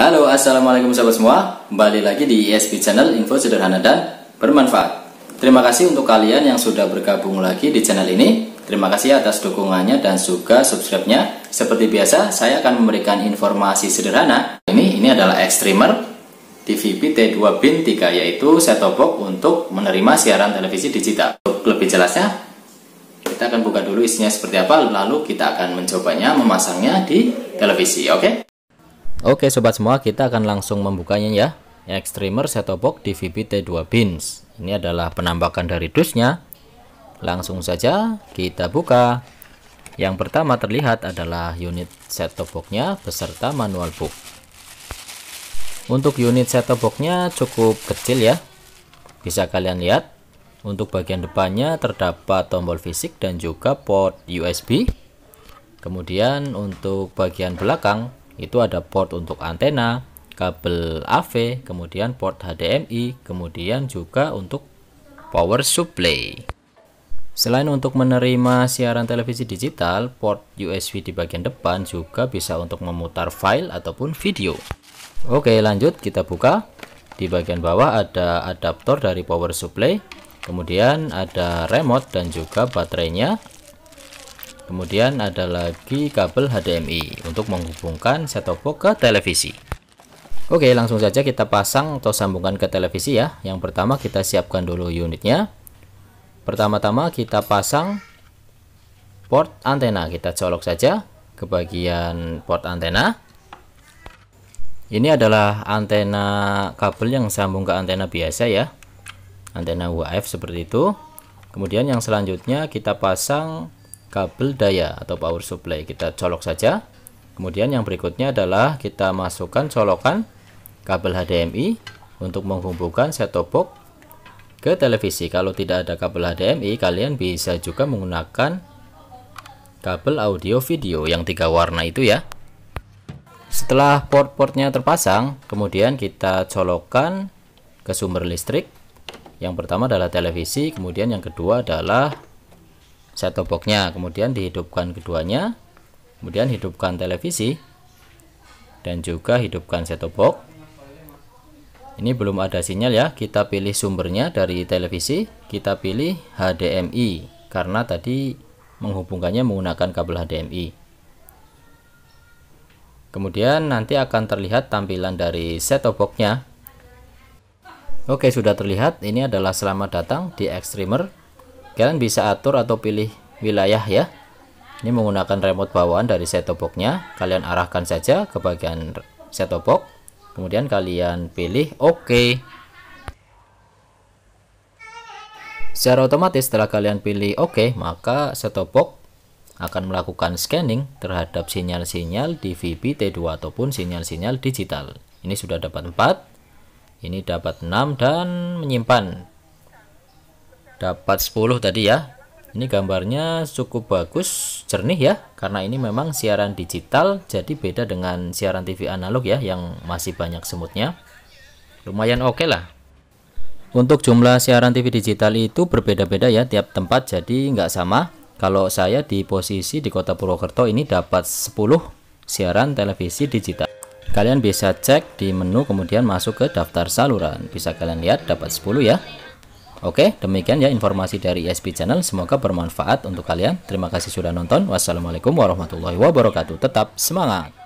Halo, Assalamualaikum sahabat semua Kembali lagi di ESP Channel Info Sederhana dan Bermanfaat Terima kasih untuk kalian yang sudah bergabung lagi di channel ini Terima kasih atas dukungannya dan juga subscribe-nya Seperti biasa, saya akan memberikan informasi sederhana Ini ini adalah Extremer TVB T2 BIN 3 yaitu set box untuk menerima siaran televisi digital Untuk lebih jelasnya, kita akan buka dulu isinya seperti apa lalu kita akan mencobanya memasangnya di televisi oke okay? Oke sobat semua kita akan langsung membukanya ya Extremer set-top box DVB T2 bins Ini adalah penampakan dari dusnya Langsung saja kita buka Yang pertama terlihat adalah unit set-top boxnya beserta manual book Untuk unit set-top boxnya cukup kecil ya Bisa kalian lihat untuk bagian depannya terdapat tombol fisik dan juga port USB. Kemudian untuk bagian belakang itu ada port untuk antena, kabel AV, kemudian port HDMI, kemudian juga untuk power supply. Selain untuk menerima siaran televisi digital, port USB di bagian depan juga bisa untuk memutar file ataupun video. Oke, lanjut kita buka. Di bagian bawah ada adaptor dari power supply, kemudian ada remote dan juga baterainya, Kemudian ada lagi kabel HDMI untuk menghubungkan set-top box ke televisi. Oke, langsung saja kita pasang atau sambungkan ke televisi ya. Yang pertama kita siapkan dulu unitnya. Pertama-tama kita pasang port antena. Kita colok saja ke bagian port antena. Ini adalah antena kabel yang sambung ke antena biasa ya. Antena UHF seperti itu. Kemudian yang selanjutnya kita pasang kabel daya atau power supply kita colok saja kemudian yang berikutnya adalah kita masukkan colokan kabel HDMI untuk menghubungkan set-top box ke televisi kalau tidak ada kabel HDMI kalian bisa juga menggunakan kabel audio video yang tiga warna itu ya setelah port-portnya terpasang kemudian kita colokan ke sumber listrik yang pertama adalah televisi kemudian yang kedua adalah set-top boxnya kemudian dihidupkan keduanya kemudian hidupkan televisi dan juga hidupkan set-top box ini belum ada sinyal ya kita pilih sumbernya dari televisi kita pilih HDMI karena tadi menghubungkannya menggunakan kabel HDMI kemudian nanti akan terlihat tampilan dari set-top boxnya Oke sudah terlihat ini adalah selamat datang di Extremer kalian bisa atur atau pilih wilayah ya ini menggunakan remote bawaan dari set-top boxnya kalian arahkan saja ke bagian set-top box kemudian kalian pilih OK secara otomatis setelah kalian pilih OK maka set-top box akan melakukan scanning terhadap sinyal-sinyal di t 2 ataupun sinyal-sinyal digital ini sudah dapat 4 ini dapat 6 dan menyimpan dapat 10 tadi ya ini gambarnya cukup bagus jernih ya karena ini memang siaran digital jadi beda dengan siaran TV analog ya yang masih banyak semutnya lumayan oke okay lah untuk jumlah siaran TV digital itu berbeda-beda ya tiap tempat jadi nggak sama kalau saya di posisi di kota Purwokerto ini dapat 10 siaran televisi digital kalian bisa cek di menu kemudian masuk ke daftar saluran bisa kalian lihat dapat 10 ya Oke, demikian ya informasi dari ISP Channel. Semoga bermanfaat untuk kalian. Terima kasih sudah nonton. Wassalamualaikum warahmatullahi wabarakatuh. Tetap semangat.